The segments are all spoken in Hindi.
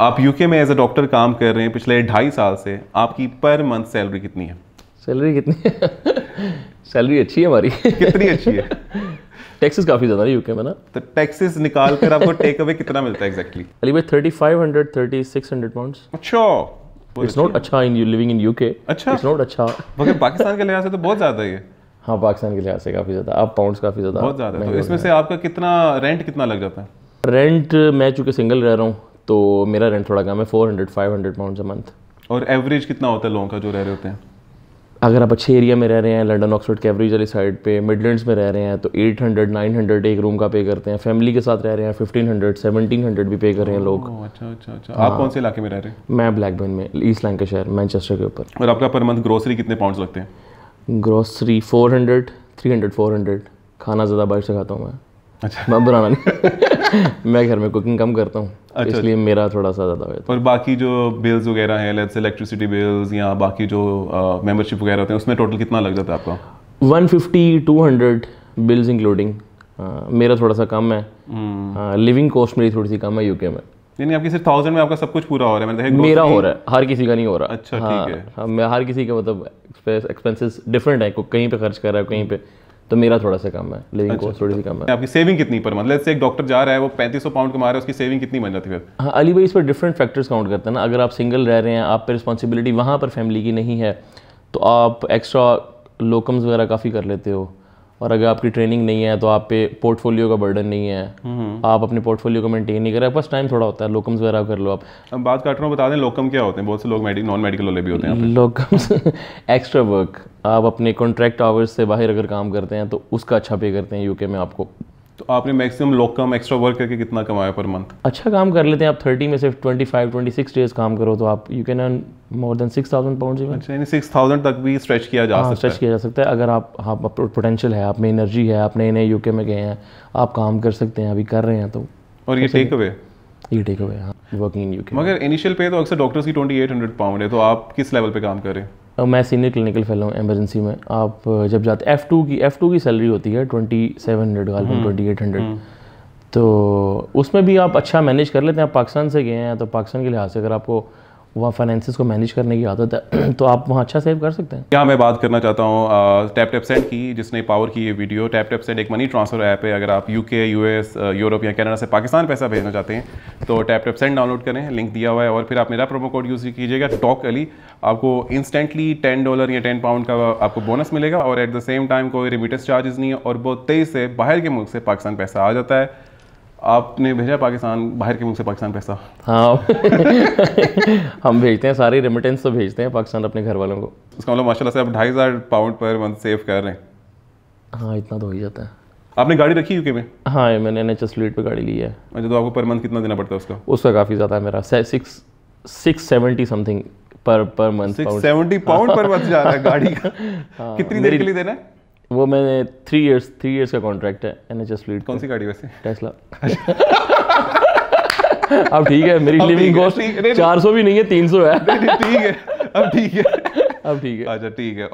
आप यूके में एज अ डॉक्टर काम कर रहे हैं पिछले ढाई साल से आपकी पर मंथ सैलरी कितनी है सैलरी कितनी है सैलरी अच्छी है हमारी कितनी अच्छी है टैक्सेस काफ़ी ज़्यादा है यूके में ना तो टैक्सेस निकाल कर आपको टेक अवे कितना मिलता है एक्जैक्टली अली भाई thirty five hundred thirty six hundred pound अच्छा इट्स नॉट अच्छा in you living in UK अच्छा इट्स नॉट अच्छा मगर पाकिस्तान के लिहाज से तो बहुत ज़्यादा है हाँ पाकिस्तान के लिहाज से काफ़ी ज़्यादा आप पाउंड्स काफ़ी ज़्यादा बहुत ज़्यादा तो इसमें से आपका कितना रेंट कितना लग जाता है रेंट मैं चूँकि सिंगल रह रहा हूँ तो मेरा रेंट थोड़ा कम है four hundred five hundred pound a month और एवरेज कितना होता है लोगों का जो रह रहे होते हैं अगर आप अच्छे एरिया में रह रहे हैं लंडन ऑक्सफोर्ड कैवरेज वाली साइड पे मिडलैंड्स में रह रहे हैं तो 800 900 एक रूम का पे करते हैं फैमिली के साथ रह रहे हैं 1500 1700 भी पे कर रहे हैं लोग अच्छा अच्छा अच्छा आप हाँ। कौन से इलाके में रह रहे हैं मैं ब्लैकबर्न में ईस्ट लैंक शहर मैनचेस्टर के ऊपर और आपका पर मंथ ग्रोसरी कितने पाउंड लगते हैं grocery four hundred three hundred four hundred खाना ज़्यादा बाहर से खाता हूँ मैं अच्छा मैं बनाना नहीं मैं घर में कुकिंग कम करता हूँ अच्छा, इसलिए अच्छा। मेरा थोड़ा सा ज़्यादा और बाकी जो बिल्स वगैरह हैं लेट्स इलेक्ट्रिसिटी बिल्स या बाकी जो मेंबरशिप वगैरह होते हैं उसमें टोटल कितना लग जाता है आपका one fifty two hundred bills including मेरा थोड़ा सा कम है लिविंग हम्म। कॉस्ट मेरी थोड़ी सी कम है यूके में यानी आपकी सिर्फ थाउजेंड में आपका सब कुछ पूरा हो रहा है मैंने मेरा हो रहा है हर किसी का नहीं हो रहा अच्छा ठीक हाँ, है हाँ, मैं हर किसी का मतलब एक्सपेंसेस डिफरेंट है कहीं पे खर्च कर रहा है कहीं पे तो मेरा थोड़ा सा कम है लिविंग अच्छा, थोड़ी सी कम है आपकी सेविंग कितनी पर मतलब एक डॉक्टर जा रहा है वो पैंतीस सौ पाउंड कमा रहा है उसकी सेविंग कितनी बन जाती है हाँ अली भाई इस पर डिफरेंट फैक्टर्स काउंट करते हैं ना अगर आप सिंगल रह रहे हैं आप पे रिस्पॉन्सिबिलिटी वहाँ पर फैमिली की नहीं है तो आप एक्स्ट्रा लोकम्स वगैरह काफ़ी कर लेते हो और अगर आपकी ट्रेनिंग नहीं है तो आप पे पोर्टफोलियो का बर्डन नहीं है आप अपने पोर्टफोलियो को मेंटेन नहीं कर रहे बस टाइम थोड़ा होता है लोकम्स वगैरह कर लो आप बात काट रहा हूँ बता दें लोकम क्या होते हैं बहुत से लोग मेडिक नॉन मेडिकल वाले भी होते हैं लोकम्स एक्स्ट्रा वर्क आप अपने कॉन्ट्रैक्ट आवर्स से बाहर अगर काम करते हैं तो उसका अच्छा पे करते हैं यूके में आपको तो आपने मैक्सिमम लोग कम एक्स्ट्रा वर्क करके कितना कमाया पर मंथ अच्छा काम कर लेते हैं आप थर्टी में सिर्फ twenty five twenty six days काम करो तो आप you can earn more than six thousand pound यानी सिक्स थाउजेंड तक भी स्ट्रेच किया जा हाँ, सकता स्ट्रेच किया जा सकता है अगर आप पोटेंशियल है आप में एनर्जी है आप नए नए यूके में गए हैं आप काम कर सकते हैं अभी कर रहे हैं तो और ये टेक अवे ये टेक अवे हाँ वर्किंग इन यूके मगर इनिशियल पे तो अक्सर डॉक्टर्स की ट्वेंटी एट हंड्रेड पाउंड है तो आप किस लेवल पे काम करें मैं सीनियर क्लिनिकल फेलो हूँ एमरजेंसी में आप जब जाते एफ़ टू की एफ़ टू की सैलरी होती है ट्वेंटी सेवन हंड्रेड गालबन ट्वेंटी एट हंड्रेड तो उसमें भी आप अच्छा मैनेज कर लेते हैं आप पाकिस्तान से गए हैं तो पाकिस्तान के लिहाज से अगर आपको वहाँ फाइनेंसिस को मैनेज करने की आदत है तो आप वहाँ अच्छा सेव कर सकते हैं क्या मैं बात करना चाहता हूँ टैप टैप सेंड की जिसने पावर की ये वीडियो टैप टैप सेंड एक मनी ट्रांसफर ऐप है अगर आप यूके यूएस यूरोप या कनाडा से पाकिस्तान पैसा भेजना चाहते हैं तो टैप टैप सेंड डाउनलोड करें लिंक दिया हुआ है और फिर आप मेरा प्रोमो कोड यूज़ कीजिएगा टॉक अली आपको इंस्टेंटली टेन डॉलर या टेन पाउंड का आपको बोनस मिलेगा और एट द सेम टाइम कोई रिमिटेंस चार्जेस नहीं है और बहुत तेज से बाहर के मुल्क से पाकिस्तान पैसा आ जाता है आपने भेजा पाकिस्तान बाहर के मुंह से पाकिस्तान पैसा हाँ हम भेजते हैं सारी रेमिटेंस तो भेजते हैं पाकिस्तान अपने घर वालों को उसका मतलब माशाल्लाह से आप ढाई हज़ार पाउंड पर मंथ सेव कर रहे हैं हाँ इतना तो हो ही जाता है आपने गाड़ी रखी यूके में हाँ मैंने एन एच एस पर गाड़ी ली है अच्छा तो आपको पर मंथ कितना देना पड़ता है उसका उसका काफ़ी ज़्यादा है मेरा six six seventy something per per month seventy pound per month जा रहा है गाड़ी का हाँ, कितनी देर के लिए देना है वो मैंने थ्री इयर्स थ्री इयर्स का कॉन्ट्रैक्ट है एन एच एस फ्लीट कौन सी गाड़ी वैसे टेस्ला अब ठीक है मेरी लिविंग कॉस्ट चार सौ भी नहीं है तीन सौ है ठीक है अब ठीक है अब ठीक है अच्छा ठीक है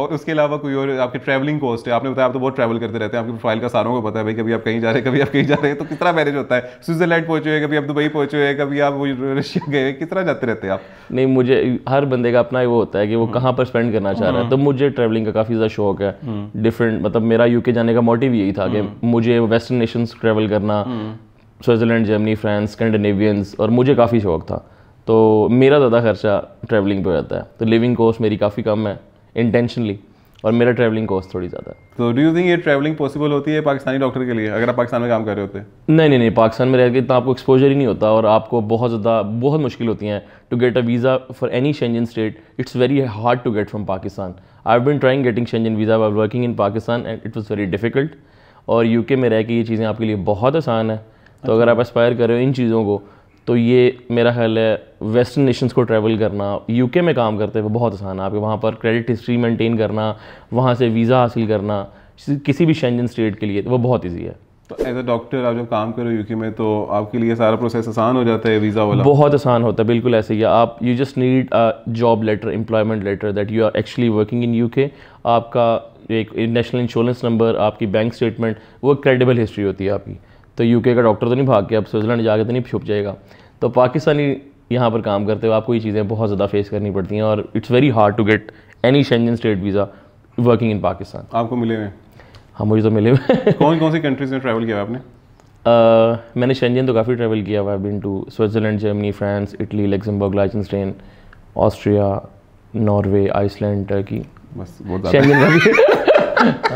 और उसके अलावा कोई और आपकी ट्रैवलिंग कॉस्ट है आपने बताया आप तो बहुत ट्रैवल करते रहते हैं आपकी प्रोफाइल का सारों को पता है भाई कभी आप कहीं जा रहे हैं कभी आप कहीं जा रहे हैं तो कितना मैनेज होता है स्विट्जरलैंड पहुंचे हुए कभी आप दुबई पहुंचे हुए कभी आप रशिया गए कितना जाते रहते हैं आप नहीं मुझे हर बंदे का अपना वो होता है कि वो कहाँ पर स्पेंड करना चाह रहा है हम्म। तो मुझे ट्रैवलिंग का काफ़ी ज़्यादा शौक है डिफरेंट हम्म। मतलब मेरा यूके जाने का मोटिव यही था कि हम्म। मुझे वेस्टर्न नेशन ट्रैवल करना स्विट्ज़रलैंड जर्मनी फ्रांस स्कैंडिनेवियंस और मुझे काफ़ी शौक था तो मेरा ज़्यादा खर्चा ट्रैवलिंग पे जाता है तो लिविंग कॉस्ट मेरी काफ़ी कम है इंटेंशनली और मेरा ट्रैवलिंग कॉस्ट थोड़ी ज़्यादा है तो डू यू थिंक ये ट्रैवलिंग पॉसिबल होती है पाकिस्तानी डॉक्टर के लिए अगर आप पाकिस्तान में काम कर रहे होते नहीं नहीं नहीं पाकिस्तान में रहकर इतना आपको एक्सपोजर ही नहीं होता और आपको बहुत ज़्यादा बहुत मुश्किल होती हैं to get a visa for any Schengen state it's very hard to get from Pakistan I been trying getting Schengen visa while working in Pakistan and it was very difficult और यूके में रह के ये चीज़ें आपके लिए बहुत आसान है तो अच्छा। अगर आप एस्पायर कर रहे हो इन चीज़ों को तो ये मेरा ख्याल है वेस्टर्न नेशंस को ट्रैवल करना यूके में काम करते हुए बहुत आसान है आपके वहाँ पर क्रेडिट हिस्ट्री मेंटेन करना वहाँ से वीज़ा हासिल करना किसी भी शेंजन स्टेट के लिए तो वो बहुत ईजी है तो एज अ डॉक्टर आप जब काम करो यूके में तो आपके लिए सारा प्रोसेस आसान हो जाता है वीज़ा वाला बहुत आसान होता है बिल्कुल ऐसे ही आप you just need a job letter employment letter that you are actually working in UK आपका एक नेशनल इंश्योरेंस नंबर आपकी बैंक स्टेटमेंट वो क्रेडिबल हिस्ट्री होती है आपकी तो यूके का डॉक्टर तो नहीं भाग के अब स्विट्ज़रलैंड जाके तो नहीं छुप जाएगा तो पाकिस्तानी यहाँ पर काम करते हुए आपको ये चीज़ें बहुत ज़्यादा फेस करनी पड़ती हैं और it's very hard to get any Schengen state visa working in Pakistan आपको मिले हुए हाँ मुझे तो मिले हुए कौन कौन सी कंट्रीज़ में ट्रैवल किया आपने Uh, मैंने शेंजन तो काफ़ी ट्रैवल किया हुआ been to Switzerland Germany France Italy Luxembourg Liechtenstein Austria Norway Iceland Turkey बस शेंजन